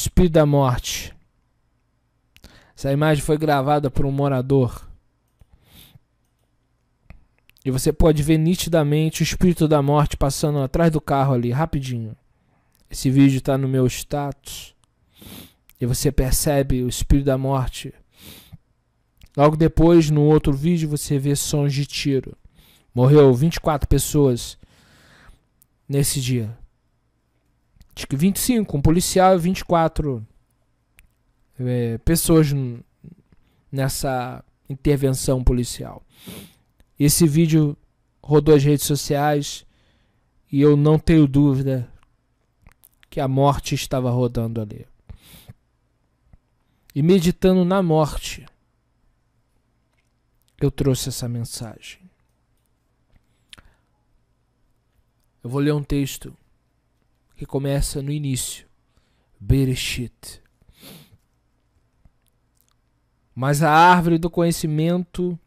espírito da morte. Essa imagem foi gravada por um morador. E você pode ver nitidamente o espírito da morte passando atrás do carro ali, rapidinho. Esse vídeo está no meu status. E você percebe o espírito da morte. Logo depois, no outro vídeo, você vê sons de tiro. Morreu 24 pessoas nesse dia acho que 25, um policial e 24 é, pessoas nessa intervenção policial. Esse vídeo rodou as redes sociais e eu não tenho dúvida que a morte estava rodando ali. E meditando na morte, eu trouxe essa mensagem. Eu vou ler um texto que começa no início. Bereshit. Mas a árvore do conhecimento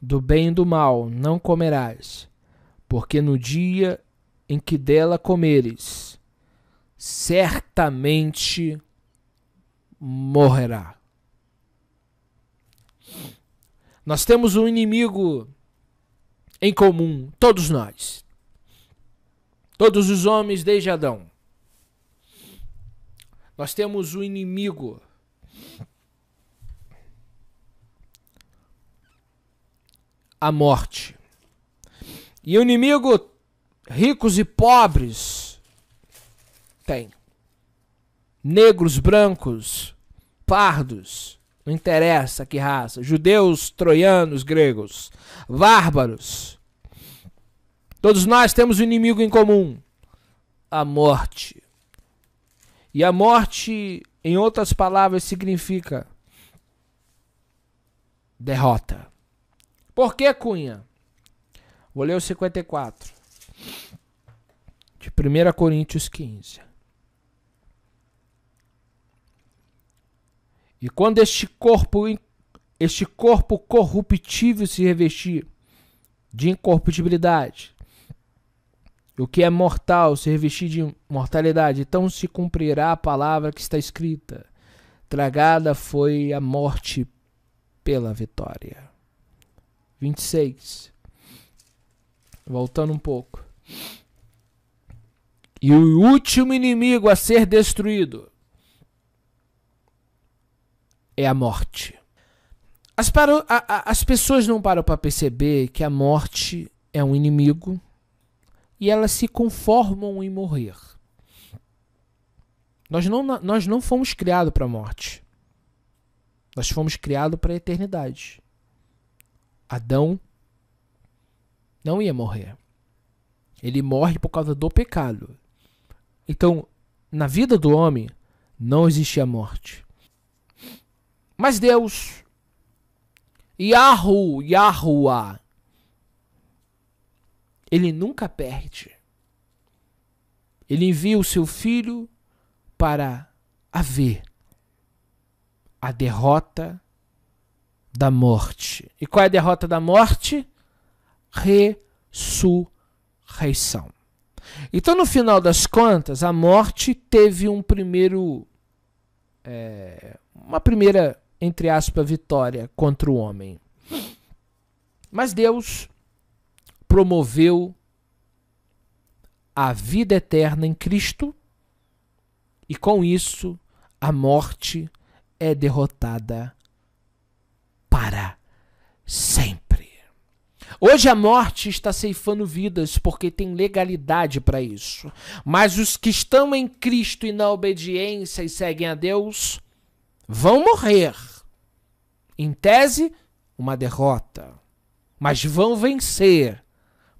do bem e do mal não comerás, porque no dia em que dela comeres, certamente morrerá. Nós temos um inimigo em comum, todos nós. Todos os homens desde Adão. Nós temos o inimigo. A morte. E o inimigo, ricos e pobres, tem. Negros, brancos, pardos, não interessa que raça. Judeus, troianos, gregos, bárbaros. Todos nós temos um inimigo em comum: a morte. E a morte, em outras palavras, significa derrota. Por que, Cunha? Vou ler o 54. De 1 Coríntios 15. E quando este corpo, este corpo corruptível se revestir de incorruptibilidade, o que é mortal se revestir de mortalidade, então se cumprirá a palavra que está escrita: Tragada foi a morte pela vitória. 26. Voltando um pouco. E o último inimigo a ser destruído é a morte. As, paro, a, a, as pessoas não param para perceber que a morte é um inimigo e elas se conformam em morrer. Nós não, nós não fomos criados para a morte. Nós fomos criados para a eternidade. Adão não ia morrer. Ele morre por causa do pecado. Então, na vida do homem, não existia morte. Mas Deus, Yahu, Yahuwah, ele nunca perde. Ele envia o seu filho para haver a derrota da morte. E qual é a derrota da morte? Ressurreição. Então, no final das contas, a morte teve um primeiro. É, uma primeira, entre aspas, vitória contra o homem. Mas Deus promoveu a vida eterna em Cristo e com isso a morte é derrotada para sempre. Hoje a morte está ceifando vidas porque tem legalidade para isso. Mas os que estão em Cristo e na obediência e seguem a Deus vão morrer. Em tese, uma derrota, mas vão vencer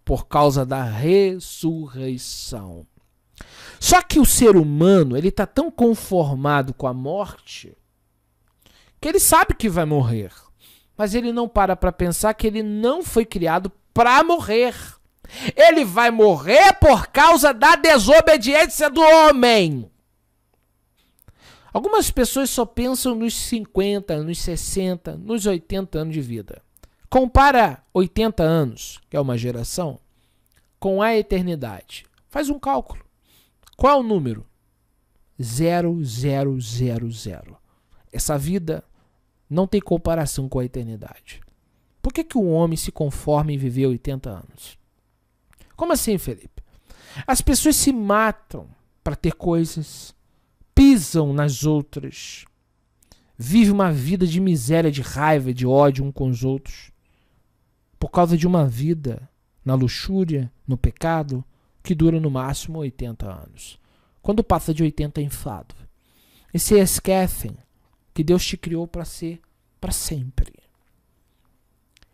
por causa da ressurreição. Só que o ser humano, ele está tão conformado com a morte que ele sabe que vai morrer, mas ele não para para pensar que ele não foi criado para morrer. Ele vai morrer por causa da desobediência do homem. Algumas pessoas só pensam nos 50, nos 60, nos 80 anos de vida. Compara 80 anos, que é uma geração, com a eternidade. Faz um cálculo. Qual é o número? 0000. Essa vida não tem comparação com a eternidade. Por que, que o homem se conforma em viver 80 anos? Como assim, Felipe? As pessoas se matam para ter coisas, pisam nas outras, vive uma vida de miséria, de raiva, de ódio um com os outros por causa de uma vida na luxúria, no pecado, que dura no máximo 80 anos. Quando passa de 80 é enfado. E se esquecem que Deus te criou para ser para sempre.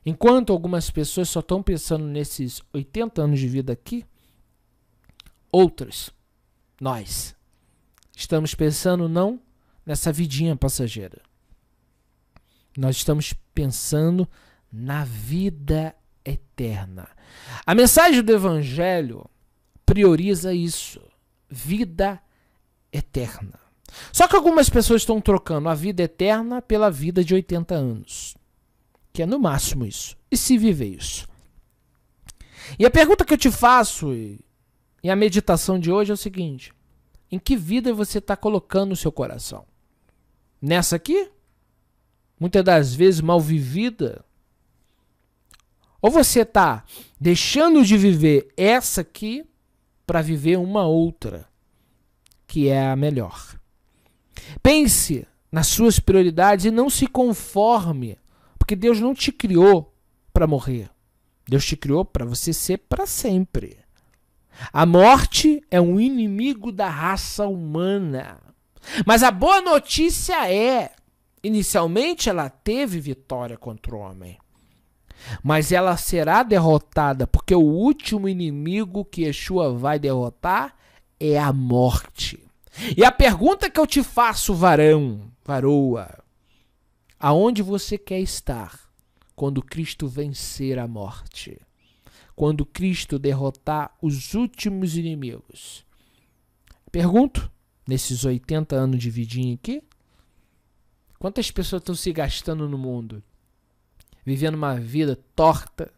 Enquanto algumas pessoas só estão pensando nesses 80 anos de vida aqui, outras, nós, estamos pensando não nessa vidinha passageira. Nós estamos pensando na vida eterna. A mensagem do Evangelho prioriza isso: vida eterna. Só que algumas pessoas estão trocando a vida eterna pela vida de 80 anos, que é no máximo isso, e se viver isso. E a pergunta que eu te faço e, e a meditação de hoje é o seguinte: em que vida você está colocando o seu coração? Nessa aqui? Muitas das vezes mal vivida, ou você está deixando de viver essa aqui para viver uma outra, que é a melhor. Pense nas suas prioridades e não se conforme, porque Deus não te criou para morrer. Deus te criou para você ser para sempre. A morte é um inimigo da raça humana. Mas a boa notícia é, inicialmente ela teve vitória contra o homem mas ela será derrotada, porque o último inimigo que Yeshua vai derrotar é a morte. E a pergunta que eu te faço, varão, varoa, aonde você quer estar quando Cristo vencer a morte? Quando Cristo derrotar os últimos inimigos? Pergunto, nesses 80 anos de vidinha aqui, quantas pessoas estão se gastando no mundo? vivendo uma vida torta,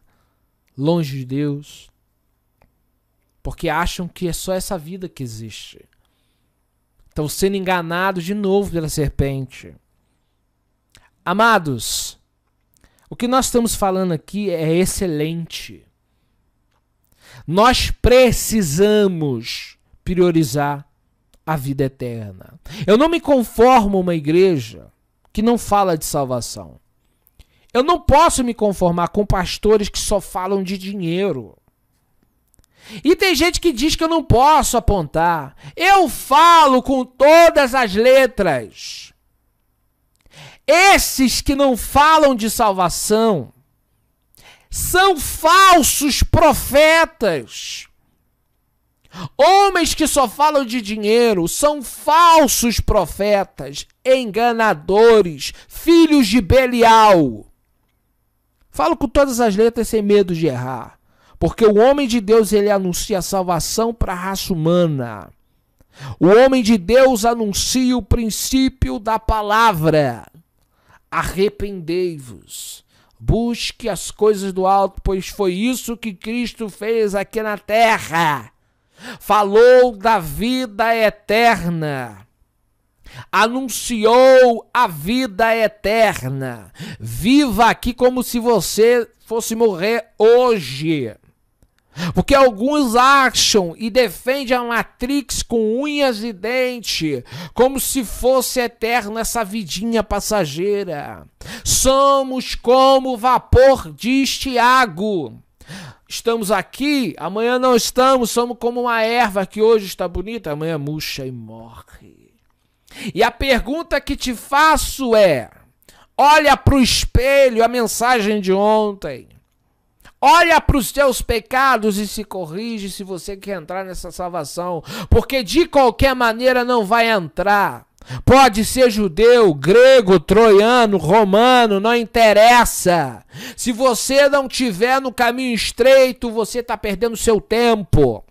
longe de Deus, porque acham que é só essa vida que existe. Estão sendo enganados de novo pela serpente. Amados, o que nós estamos falando aqui é excelente. Nós precisamos priorizar a vida eterna. Eu não me conformo uma igreja que não fala de salvação. Eu não posso me conformar com pastores que só falam de dinheiro. E tem gente que diz que eu não posso apontar. Eu falo com todas as letras. Esses que não falam de salvação são falsos profetas. Homens que só falam de dinheiro são falsos profetas, enganadores, filhos de Belial. Falo com todas as letras sem medo de errar, porque o homem de Deus ele anuncia a salvação para a raça humana. O homem de Deus anuncia o princípio da palavra. Arrependei-vos. Busque as coisas do alto, pois foi isso que Cristo fez aqui na terra. Falou da vida eterna anunciou a vida eterna. Viva aqui como se você fosse morrer hoje. Porque alguns acham e defendem a Matrix com unhas e dente, como se fosse eterna essa vidinha passageira. Somos como vapor, diz Tiago. Estamos aqui, amanhã não estamos, somos como uma erva que hoje está bonita, amanhã murcha e morre. E a pergunta que te faço é: olha para o espelho a mensagem de ontem. Olha para os teus pecados e se corrige se você quer entrar nessa salvação, porque de qualquer maneira não vai entrar. Pode ser judeu, grego, troiano, romano, não interessa. Se você não tiver no caminho estreito, você está perdendo seu tempo.